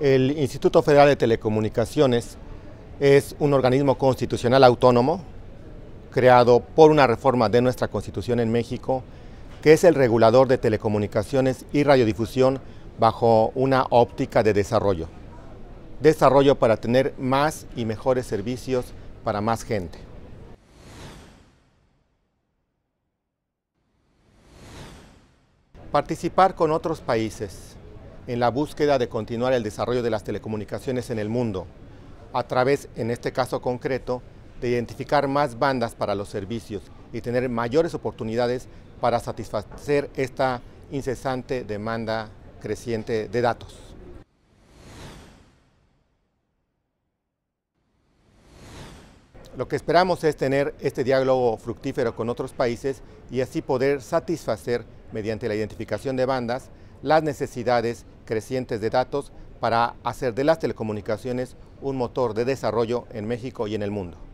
El Instituto Federal de Telecomunicaciones es un organismo constitucional autónomo creado por una reforma de nuestra Constitución en México, que es el regulador de telecomunicaciones y radiodifusión bajo una óptica de desarrollo. Desarrollo para tener más y mejores servicios para más gente. Participar con otros países en la búsqueda de continuar el desarrollo de las telecomunicaciones en el mundo, a través, en este caso concreto, de identificar más bandas para los servicios y tener mayores oportunidades para satisfacer esta incesante demanda creciente de datos. Lo que esperamos es tener este diálogo fructífero con otros países y así poder satisfacer, mediante la identificación de bandas, las necesidades crecientes de datos para hacer de las telecomunicaciones un motor de desarrollo en México y en el mundo.